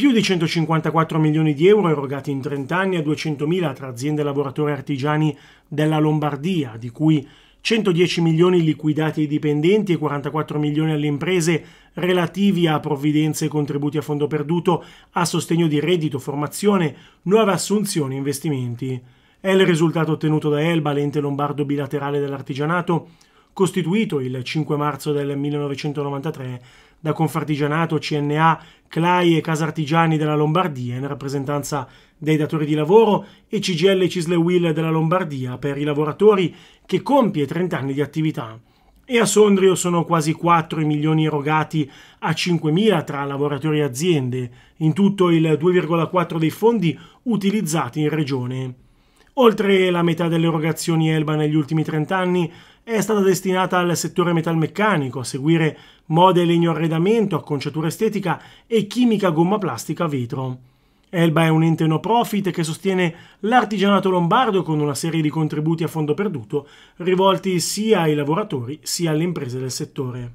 Più di 154 milioni di euro erogati in 30 anni a 200.000 tra aziende e lavoratori artigiani della Lombardia, di cui 110 milioni liquidati ai dipendenti e 44 milioni alle imprese relativi a provvidenze e contributi a fondo perduto a sostegno di reddito, formazione, nuove assunzioni e investimenti. È il risultato ottenuto da Elba, l'ente lombardo bilaterale dell'artigianato, costituito il 5 marzo del 1993 da Confartigianato, CNA, CLAI e Casartigiani della Lombardia in rappresentanza dei datori di lavoro e CGL Cisle Will della Lombardia per i lavoratori che compie 30 anni di attività. E a Sondrio sono quasi 4 milioni erogati a 5.000 tra lavoratori e aziende, in tutto il 2,4 dei fondi utilizzati in regione. Oltre la metà delle erogazioni Elba negli ultimi 30 anni è stata destinata al settore metalmeccanico, a seguire mode legno arredamento, acconciatura estetica e chimica gomma plastica vetro. Elba è un ente no profit che sostiene l'artigianato lombardo con una serie di contributi a fondo perduto rivolti sia ai lavoratori sia alle imprese del settore.